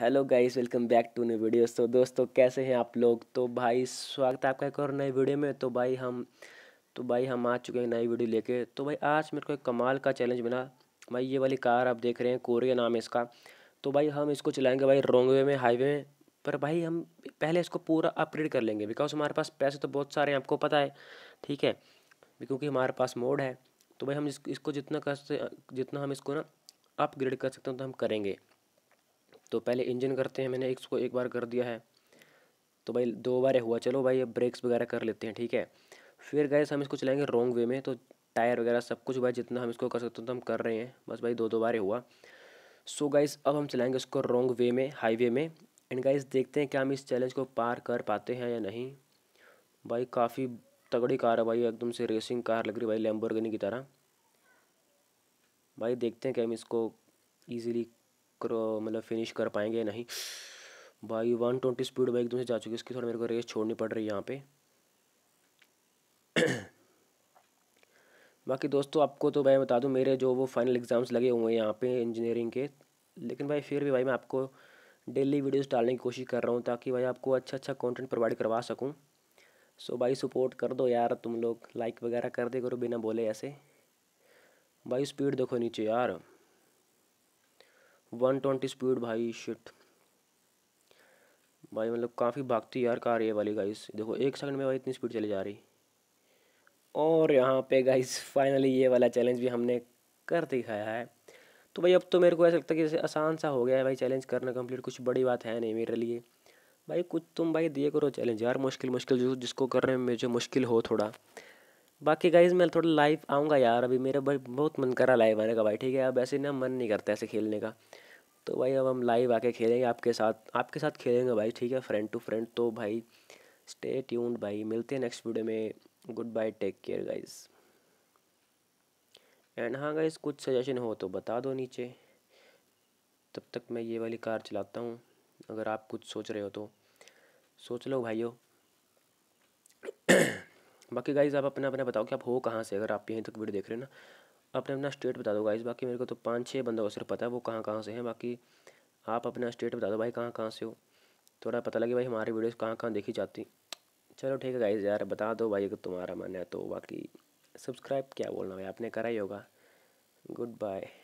hello guys welcome back to new video तो दोस्तों कैसे हैं आप लोग तो भाई स्वागत है आपका एक और नए वीडियो में तो भाई हम तो भाई हम आ चुके हैं नई वीडियो लेके तो भाई आज मेरे को एक कमाल का चैलेंज मिला भाई ये वाली कार आप देख रहे हैं कोरिया नाम है इसका तो भाई हम इसको चलाएँगे भाई रोंगवे वे में हाईवे में पर भाई हम पहले इसको पूरा अपग्रेड कर लेंगे बिकॉज हमारे पास पैसे तो बहुत सारे हैं आपको पता है ठीक है क्योंकि हमारे पास मोड है तो भाई हम इसको जितना कर जितना हम इसको ना अपग्रेड कर सकते हैं तो हम करेंगे तो पहले इंजन करते हैं मैंने एक को एक बार कर दिया है तो भाई दो बार हुआ चलो भाई अब ब्रेक्स वगैरह कर लेते हैं ठीक है फिर गए हम इसको चलाएंगे रॉन्ग वे में तो टायर वगैरह सब कुछ भाई जितना हम इसको कर सकते हैं तो हम कर रहे हैं बस भाई दो दो बार हुआ सो so गाइज अब हम चलाएंगे उसको रॉन्ग वे में हाईवे में एंड गाइज देखते हैं क्या हम इस चैलेंज को पार कर पाते हैं या नहीं भाई काफ़ी तगड़ी कार है भाई एकदम से रेसिंग कार लग रही भाई लैम्बोर्गिनी की तरह भाई देखते हैं कि हम इसको ईजीली मतलब फिनिश कर पाएंगे नहीं भाई वन ट्वेंटी स्पीड बाइक दूसरे जा चुकी है उसकी थोड़ा मेरे को रेस छोड़नी पड़ रही है यहाँ पे बाकी दोस्तों आपको तो भाई बता दूँ मेरे जो वो फाइनल एग्ज़ाम्स लगे हुए हैं यहाँ पे इंजीनियरिंग के लेकिन भाई फिर भी भाई मैं आपको डेली वीडियोस डालने की कोशिश कर रहा हूँ ताकि भाई आपको अच्छा अच्छा कंटेंट प्रोवाइड करवा सकूँ सो भाई सपोर्ट कर दो यार तुम लोग लाइक वगैरह कर दे करो बिना बोले ऐसे भाई स्पीड देखो नीचे यार वन ट्वेंटी स्पीड भाई शिट भाई मतलब काफ़ी भागती यार कार ये वाली गाइस देखो एक सेकंड में भाई इतनी स्पीड चली जा रही और यहाँ पे गाइस फाइनली ये वाला चैलेंज भी हमने कर दिखाया है तो भाई अब तो मेरे को ऐसा लगता है कि जैसे आसान सा हो गया है भाई चैलेंज करना कंप्लीट कुछ बड़ी बात है नहीं मेरे लिए भाई कुछ तुम भाई दिए करो चैलेंज यार मुश्किल मुश्किल जो जिसको करने में मुझे मुश्किल हो थोड़ा बाकी गाइज मैं थोड़ा लाइव आऊँगा यार अभी मेरा भाई बहुत मन करा लाइव आने का भाई ठीक है अब ऐसे ना मन नहीं करता ऐसे खेलने का तो भाई अब हम लाइव आके खेलेंगे आपके साथ आपके साथ खेलेंगे भाई ठीक है फ्रेंड टू फ्रेंड तो भाई स्टे ट्यून्ड भाई मिलते हैं नेक्स्ट वीडियो में good bye take care guys and हाँ गाइज कुछ सजेशन हो तो बता दो नीचे तब तक मैं ये वाली कार चलाता हूँ अगर आप कुछ सोच रहे हो तो सोच लो भाइयों बाकी गाइज़ आप अपना अपना बताओ कि आप हो कहाँ से अगर आप यहीं तक वीडियो देख रहे हो ना अपने अपना स्टेट बता दो गाइज़ बाकी मेरे को तो पाँच छः बंदों का सिर्फ पता है वो कहाँ कहाँ से हैं बाकी आप अपना स्टेट बता दो भाई कहाँ कहाँ से हो थोड़ा पता लगे भाई हमारी वीडियोज़ कहाँ कहाँ देखी जाती चलो ठीक है गाइज़ यार बता दो भाई अगर तुम्हारा मन है तो बाकी सब्सक्राइब क्या बोलना भाई आपने करा ही होगा गुड बाय